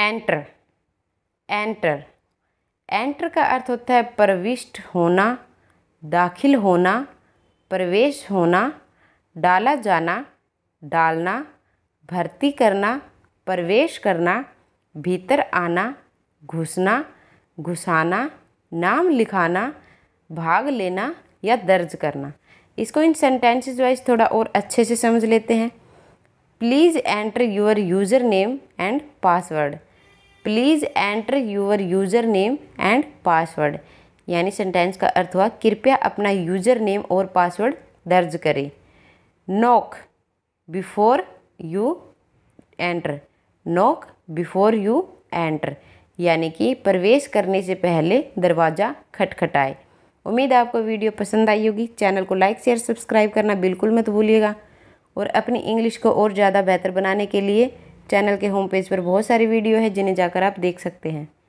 enter enter enter का अर्थ होता है प्रविष्ट होना दाखिल होना प्रवेश होना डाला जाना डालना भर्ती करना प्रवेश करना भीतर आना घुसना घुसाना नाम लिखाना भाग लेना या दर्ज करना इसको इन सेंटेंसेस वाइज थोड़ा और अच्छे से समझ लेते हैं please enter your user name and password please enter your user name and password यानी सेंटेंस का अर्थ हुआ कृपया अपना यूज़र नेम और पासवर्ड दर्ज करें knock before you enter knock before you enter यानी कि प्रवेश करने से पहले दरवाज़ा खटखटाए उम्मीद है आपको वीडियो पसंद आई होगी चैनल को लाइक शेयर सब्सक्राइब करना बिल्कुल मत भूलिएगा और अपनी इंग्लिश को और ज़्यादा बेहतर बनाने के लिए चैनल के होम पेज पर बहुत सारी वीडियो है जिन्हें जाकर आप देख सकते हैं